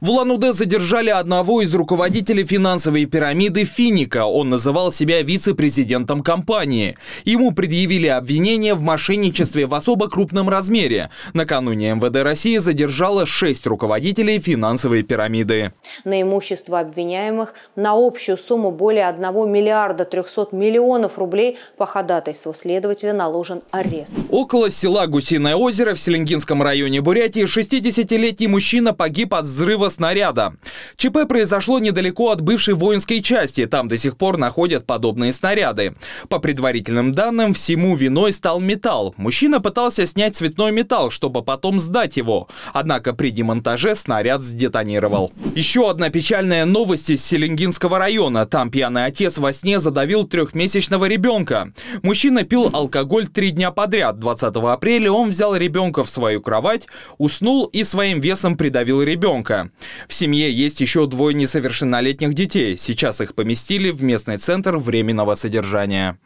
В Улан-Удэ задержали одного из руководителей финансовой пирамиды «Финика». Он называл себя вице-президентом компании. Ему предъявили обвинение в мошенничестве в особо крупном размере. Накануне МВД России задержало шесть руководителей финансовой пирамиды. На имущество обвиняемых на общую сумму более 1 миллиарда 300 миллионов рублей по ходатайству следователя наложен арест. Около села Гусиное озеро в Селенгинском районе Бурятии 60-летний мужчина погиб от взрыва взрыва снаряда. ЧП произошло недалеко от бывшей воинской части, там до сих пор находят подобные снаряды. По предварительным данным, всему виной стал металл. Мужчина пытался снять цветной металл, чтобы потом сдать его. Однако при демонтаже снаряд сдетонировал. Еще одна печальная новость из Селенгинского района. Там пьяный отец во сне задавил трехмесячного ребенка. Мужчина пил алкоголь три дня подряд. 20 апреля он взял ребенка в свою кровать, уснул и своим весом придавил ребенка. В семье есть еще двое несовершеннолетних детей. Сейчас их поместили в местный центр временного содержания.